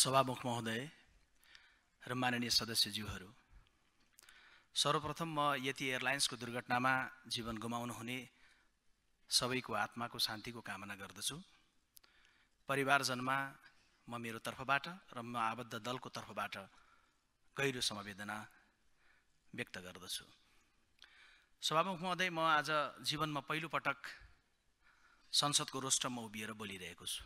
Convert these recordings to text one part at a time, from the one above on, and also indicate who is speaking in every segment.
Speaker 1: सभामुख महोदय र माननीय सदस्यज्यूहरू सर्वप्रथम म यति एयरलाइन्सको दुर्घटनामा जीवन गुमाउनु हुने सबैको आत्माको शान्तिको कामना गर्दछु परिवारजनमा म मेरो तर्फबाट र म आबद्ध दलको तर्फबाट गहिरो समवेदना व्यक्त गर्दछु सभामुख महोदय म आज जीवनमा पहिलोपटक संसदको रोष्टममा उभिएर बोलिरहेको छु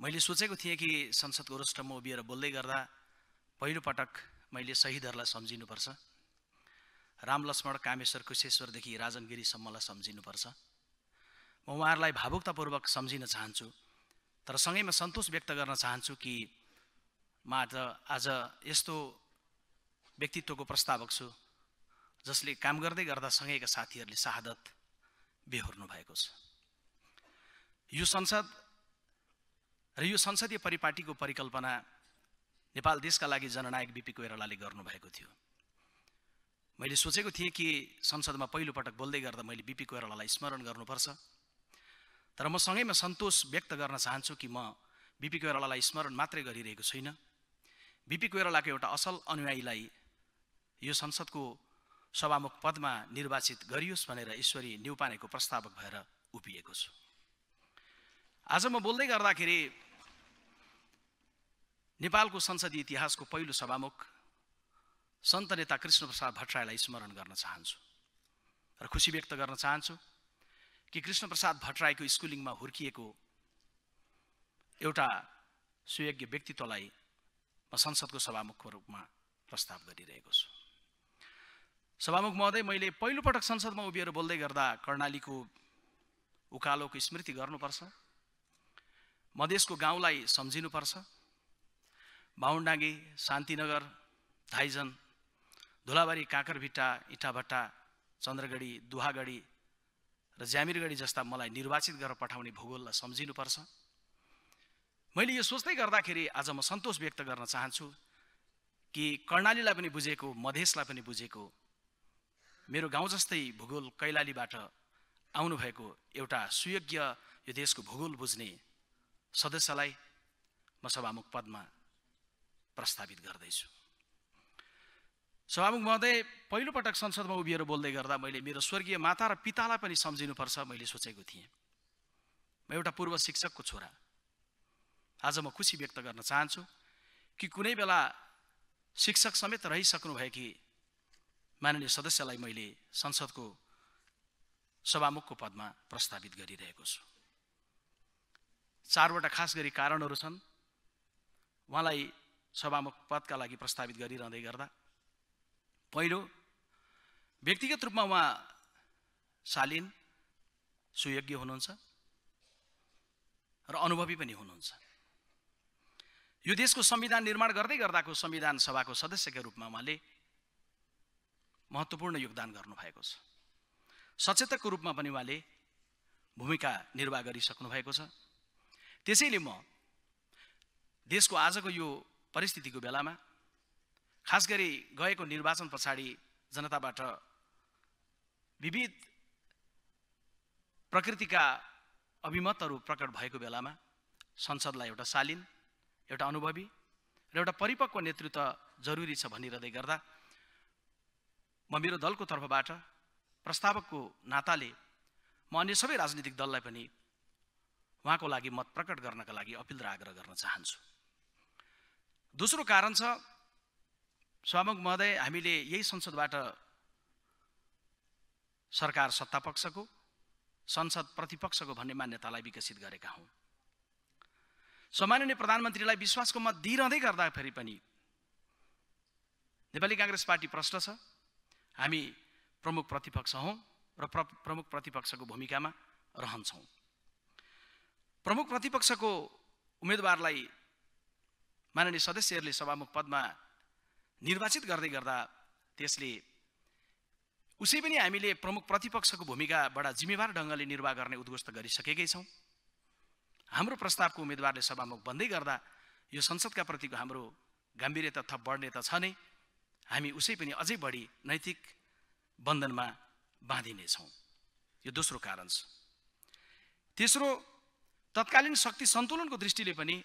Speaker 1: मैले सोचेको थिएँ कि संसदको रोस्टरमा उभिएर बोल्दै गर्दा पहिलोपटक मैले शहीदहरूलाई सम्झिनुपर्छ राम लक्ष्मण कामेश्वर कुशेश्वरदेखि राजनगिरीसम्मलाई सम्झिनुपर्छ म उहाँहरूलाई भावुकतापूर्वक सम्झिन चाहन्छु तर सँगैमा सन्तोष व्यक्त गर्न चाहन्छु कि म आज आज यस्तो व्यक्तित्वको प्रस्तावक छु जसले काम गर्दै गर्दा सँगैका साथीहरूले शहादत बेहोर्नु भएको छ यो संसद र यो संसदीय परिपाटीको परिकल्पना नेपाल देशका लागि जननायक बिपी कोइरालाले गर्नुभएको थियो मैले सोचेको थिएँ कि संसदमा पहिलोपटक बोल्दै गर्दा मैले बिपी कोइरालालाई स्मरण गर्नुपर्छ तर म सँगैमा सन्तोष व्यक्त गर्न चाहन्छु कि म बिपी कोइरालालाई स्मरण मात्रै गरिरहेको छुइनँ बिपी कोइरालाको एउटा असल अनुयायीलाई यो संसदको सभामुख पदमा निर्वाचित गरियोस् भनेर ईश्वरी न्युपानेको प्रस्तावक भएर उभिएको छु आज म बोल्दै गर्दाखेरि नेपालको संसदीय इतिहासको पहिलो सभामुख सन्त नेता कृष्णप्रसाद भट्टराईलाई स्मरण गर्न चाहन्छु र खुसी व्यक्त गर्न चाहन्छु कि कृष्णप्रसाद भट्टराईको स्कुलिङमा हुर्किएको एउटा सुयोग्य व्यक्तित्वलाई म संसदको सभामुखको रूपमा प्रस्ताव गरिरहेको छु सभामुख महोदय मैले पहिलोपटक संसदमा उभिएर बोल्दै गर्दा कर्णालीको उकालोको स्मृति गर्नुपर्छ मधेसको गाउँलाई सम्झिनुपर्छ बाहुन्डाङ्गी शान्तिनगर धाइजन धुलाबारी काँकरभिट्टा इटाभट्टा चन्द्रगढी दुहागढी र ज्यामिरगढी जस्ता मलाई निर्वाचित गरेर पठाउने भूगोललाई सम्झिनुपर्छ मैले यो सोच्दै गर्दाखेरि आज म सन्तोष व्यक्त गर्न चाहन्छु कि कर्णालीलाई पनि बुझेको मधेसलाई पनि बुझेको मेरो गाउँ जस्तै भूगोल कैलालीबाट आउनुभएको एउटा सुयोग्य यो देशको भूगोल बुझ्ने सदस्यलाई म सभामुख पदमा प्रस्तावित गर्दैछु सभामुख महोदय पहिलोपटक संसदमा उभिएर बोल्दै गर्दा मैले मेरो स्वर्गीय माता र पितालाई पनि सम्झिनुपर्छ मैले सोचेको थिएँ म एउटा पूर्व शिक्षकको छोरा आज म खुसी व्यक्त गर्न चाहन्छु कि कुनै बेला शिक्षक समेत रहिसक्नु रहिसक्नुभएकी माननीय सदस्यलाई मैले संसदको सभामुखको पदमा प्रस्तावित गरिरहेको छु चारवटा खास गरी कारणहरू छन् उहाँलाई सभामुख पदका लागि प्रस्तावित गरिरहँदै गर्दा पहिलो व्यक्तिगत रूपमा उहाँ शालीन सुयोग्य हुनुहुन्छ र अनुभवी पनि हुनुहुन्छ यो देशको संविधान निर्माण गर्दै गर्दाको संविधान सभाको सदस्यका रूपमा उहाँले महत्त्वपूर्ण योगदान गर्नुभएको छ सचेतकको रूपमा पनि उहाँले भूमिका निर्वाह गरिसक्नु भएको छ त्यसैले म देशको आजको यो परिस्थितिको बेलामा खास गरी गएको निर्वाचन पछाडि जनताबाट विविध प्रकृतिका अभिमतहरू प्रकट भएको बेलामा संसदलाई एउटा शालीन एउटा अनुभवी र एउटा परिपक्व नेतृत्व जरुरी छ भनिरहँदै गर्दा म मेरो दलको तर्फबाट प्रस्तावकको नाताले म अन्य सबै राजनीतिक दललाई पनि उहाँको लागि मत प्रकट गर्नका लागि अपिल र आग्रह गर्न चाहन्छु दोस्रो कारण छ स्वामक महोदय हामीले यही संसदबाट सरकार सत्तापक्षको संसद प्रतिपक्षको भन्ने मान्यतालाई विकसित गरेका हौँ सम्माननीय प्रधानमन्त्रीलाई विश्वासको मत दिइरहँदै गर्दाखेरि पनि नेपाली काङ्ग्रेस पार्टी प्रष्ट छ हामी प्रमुख प्रतिपक्ष हौँ र प्र प्रमुख प्रतिपक्षको भूमिकामा रहन्छौँ प्रमुख प्रतिपक्षको उम्मेदवारलाई माननीय सदस्यहरूले सभामुख पदमा निर्वाचित गर्दै गर्दा त्यसले उसै पनि हामीले प्रमुख प्रतिपक्षको भूमिकाबाट जिम्मेवार ढङ्गले निर्वाह गर्ने उद्घोष गरिसकेकै छौँ हाम्रो प्रस्तावको उम्मेदवारले सभामुख बन्दै गर्दा यो संसदका प्रतिको हाम्रो गम्भीर्यता थप बढ्ने त छ नै हामी उसै पनि अझै बढी नैतिक बन्धनमा बाँधिनेछौँ यो दोस्रो कारण छ तेस्रो तत्कालीन शक्ति सन्तुलनको दृष्टिले पनि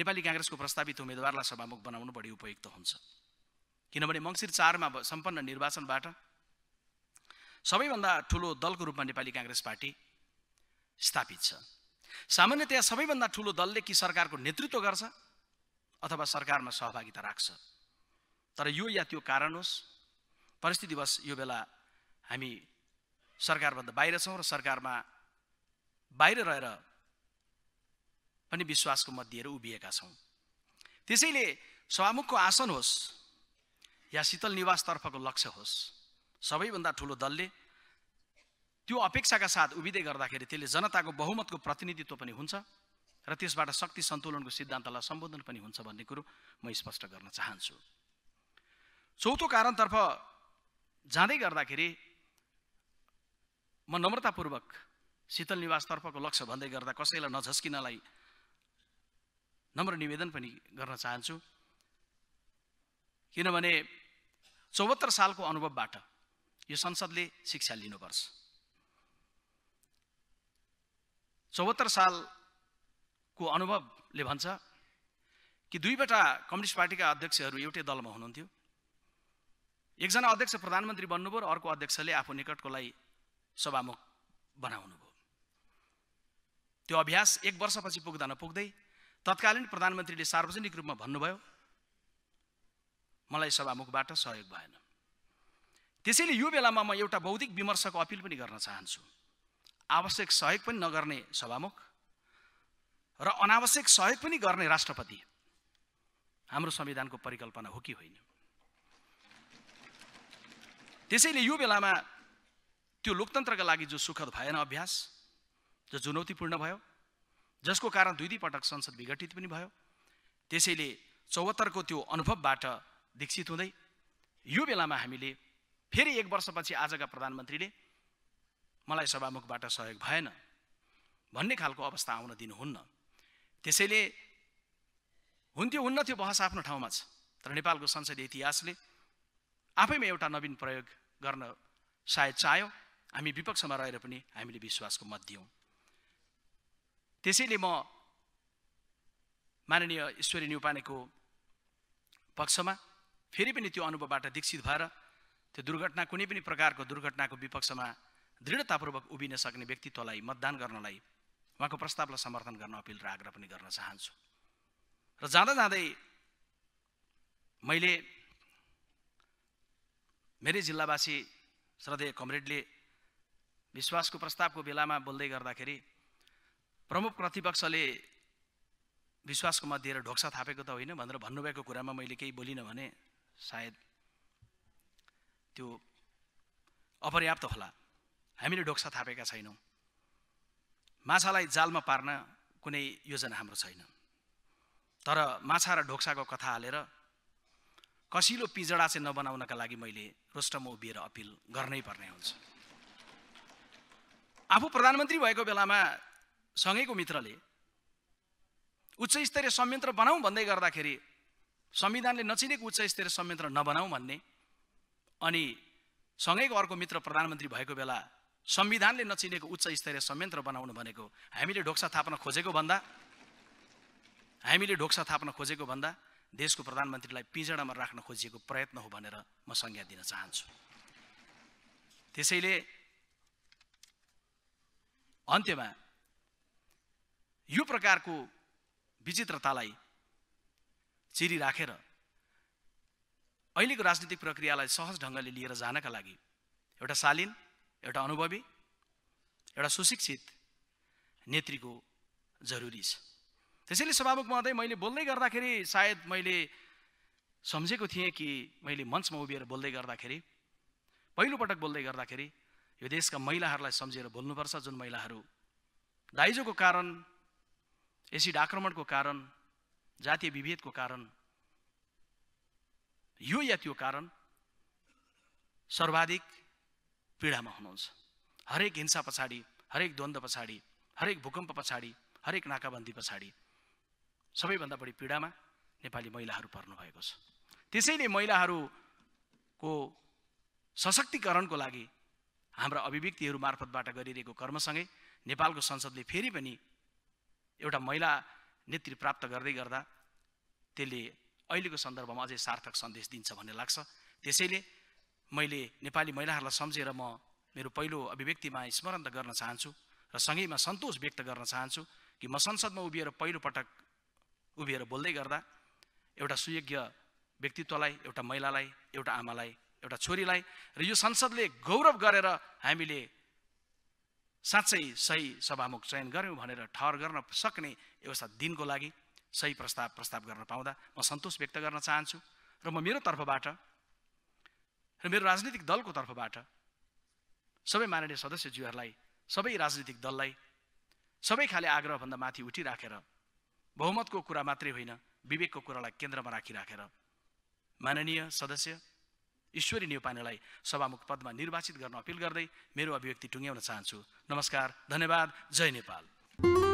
Speaker 1: नेपाली काङ्ग्रेसको प्रस्तावित उम्मेदवारलाई सभामुख बनाउनु बढी उपयुक्त हुन्छ किनभने मङ्सिर चारमा सम्पन्न निर्वाचनबाट सबैभन्दा ठुलो दलको रूपमा नेपाली काङ्ग्रेस पार्टी स्थापित छ सामान्यतया सबैभन्दा ठुलो दलले कि सरकारको नेतृत्व गर्छ अथवा सरकारमा सहभागिता राख्छ तर यो या त्यो कारण होस् परिस्थितिवश यो बेला हामी सरकारभन्दा बाहिर छौँ र सरकारमा बाहिर रहेर अनि विश्वासको मध्येहरू उभिएका छौँ त्यसैले सभामुखको आसन होस् या शीतल निवासतर्फको लक्ष्य होस् सबैभन्दा ठुलो दलले त्यो अपेक्षाका साथ उभिँदै गर्दाखेरि त्यसले जनताको बहुमतको प्रतिनिधित्व पनि हुन्छ र त्यसबाट शक्ति सन्तुलनको सिद्धान्तलाई सम्बोधन पनि हुन्छ भन्ने कुरो म स्पष्ट गर्न चाहन्छु चौथो कारणतर्फ जाँदै गर्दाखेरि म नम्रतापूर्वक शीतल निवासतर्फको लक्ष्य भन्दै गर्दा कसैलाई नझस्किनलाई नम्र निवेदन पनि गर्न चाहन्छु किनभने चौहत्तर सालको अनुभवबाट यो संसदले शिक्षा लिनुपर्छ चौहत्तर सालको अनुभवले भन्छ कि दुईवटा कम्युनिस्ट पार्टीका अध्यक्षहरू एउटै दलमा हुनुहुन्थ्यो एकजना अध्यक्ष प्रधानमन्त्री बन्नुभयो र अर्को अध्यक्षले आफू लागि सभामुख बनाउनु भयो त्यो अभ्यास एक वर्षपछि पुग्दा नपुग्दै तत्कालीन प्रधानमन्त्रीले सार्वजनिक रूपमा भन्नुभयो मलाई सभामुखबाट सहयोग भएन त्यसैले यो बेलामा म एउटा बौद्धिक विमर्शको अपिल पनि गर्न चाहन्छु आवश्यक सहयोग पनि नगर्ने सभामुख र अनावश्यक सहयोग पनि गर्ने राष्ट्रपति हाम्रो संविधानको परिकल्पना हो कि होइन त्यसैले यो बेलामा त्यो लोकतन्त्रका लागि जो सुखद भएन अभ्यास जो चुनौतीपूर्ण भयो जसको कारण दुई दुईपटक संसद विघटित पनि भयो त्यसैले चौहत्तरको त्यो अनुभवबाट दीक्षित हुँदै यो बेलामा हामीले फेरि एक वर्षपछि आजका प्रधानमन्त्रीले मलाई सभामुखबाट सहयोग भएन भन्ने खालको अवस्था आउन दिनुहुन्न त्यसैले हुन्थ्यो हुन्न त्यो बहस आफ्नो ठाउँमा छ तर नेपालको संसदीय इतिहासले आफैमा एउटा नवीन प्रयोग गर्न सायद चाह्यो हामी विपक्षमा रहेर पनि हामीले विश्वासको मत दियौँ त्यसैले म माननीय ईश्वरी न्युपानेको पक्षमा फेरि पनि त्यो अनुभवबाट दीक्षित भएर त्यो दुर्घटना कुनै पनि प्रकारको दुर्घटनाको विपक्षमा दृढतापूर्वक उभिन सक्ने व्यक्तित्वलाई मतदान गर्नलाई उहाँको प्रस्तावलाई समर्थन गर्न अपिल र आग्रह पनि गर्न चाहन्छु र जाँदा जाँदै मैले मेरै जिल्लावासी श्रद्धेय कमरेडले विश्वासको प्रस्तावको बेलामा बोल्दै गर्दाखेरि प्रमुख प्रतिपक्षले विश्वासकोमा दिएर ढोक्सा थापेको त होइन भनेर भन्नुभएको कुरामा मैले केही बोलिनँ भने सायद त्यो अपर्याप्त होला हामीले ढोक्सा थापेका छैनौँ माछालाई जालमा पार्न कुनै योजना हाम्रो छैन तर माछा र ढोक्साको कथा हालेर कसिलो पिजडा चाहिँ नबनाउनका लागि मैले रोष्टम उभिएर अपिल गर्नै पर्ने हुन्छ आफू प्रधानमन्त्री भएको बेलामा सँगैको मित्रले उच्च स्तरीय संयन्त्र बनाऊ भन्दै गर्दाखेरि संविधानले नचिनेको उच्च स्तरीय संयन्त्र नबनाऊ भन्ने अनि सँगैको अर्को मित्र प्रधानमन्त्री भएको बेला संविधानले नचिनेको उच्च स्तरीय संयन्त्र बनाउनु भनेको हामीले ढोक्सा थाप्न खोजेको भन्दा हामीले ढोक्सा थाप्न खोजेको भन्दा देशको प्रधानमन्त्रीलाई पिजडामा राख्न खोजिएको प्रयत्न हो भनेर म संज्ञा दिन चाहन्छु त्यसैले अन्त्यमा यो प्रकारको विचित्रतालाई चिरिराखेर अहिलेको राजनीतिक प्रक्रियालाई सहज ढङ्गले लिएर जानका लागि एउटा शालीन एउटा अनुभवी एउटा सुशिक्षित नेत्रीको जरुरी छ त्यसैले सभामुख महोदय मैले बोल्दै गर्दाखेरि सायद मैले सम्झेको थिएँ कि मैले मञ्चमा उभिएर बोल्दै गर्दाखेरि पहिलोपटक बोल्दै गर्दाखेरि यो देशका महिलाहरूलाई सम्झेर बोल्नुपर्छ जुन महिलाहरू दाइजोको कारण एसिड आक्रमणको कारण जातीय विभेदको कारण यो या त्यो कारण सर्वाधिक पीडामा हुनुहुन्छ हरेक हिंसा पछाडि हरेक द्वन्द्व पछाडि हरेक भूकम्प पछाडि हरेक नाकाबन्दी पछाडि सबैभन्दा बढी पीडामा नेपाली महिलाहरू पर्नुभएको छ त्यसैले महिलाहरूको सशक्तिकरणको लागि हाम्रा अभिव्यक्तिहरू मार्फतबाट गरिरहेको कर्मसँगै नेपालको संसदले फेरि पनि एउटा महिला नेत्री प्राप्त गर्दै गर्दा त्यसले अहिलेको सन्दर्भमा अझै सार्थक सन्देश दिन्छ भन्ने लाग्छ त्यसैले मैले नेपाली महिलाहरूलाई सम्झेर म मेरो पहिलो अभिव्यक्तिमा स्मरण त गर्न चाहन्छु र सँगैमा सन्तोष व्यक्त गर्न चाहन्छु कि म संसदमा उभिएर पहिलोपटक उभिएर बोल्दै गर्दा एउटा सुयोग्य व्यक्तित्वलाई एउटा महिलालाई एउटा आमालाई एउटा छोरीलाई र यो संसदले गौरव गरेर हामीले साँच्चै सही सभामुख चयन गऱ्यौँ भनेर ठहर गर्न सक्ने एउटा दिनको लागि सही प्रस्ताव प्रस्ताव गर्न पाउँदा म सन्तोष व्यक्त गर्न चाहन्छु र म मेरो तर्फबाट र मेरो राजनीतिक दलको तर्फबाट सबै माननीय सदस्यज्यूहरूलाई सबै राजनीतिक दललाई सबै खाले आग्रहभन्दा माथि उठिराखेर बहुमतको कुरा मात्रै होइन विवेकको कुरालाई केन्द्रमा राखिराखेर माननीय सदस्य ईश्वरी नेउपानेलाई सभामुख पदमा निर्वाचित गर्न अपिल गर्दै मेरो अभिव्यक्ति टुङ्ग्याउन चाहन्छु नमस्कार धन्यवाद जय नेपाल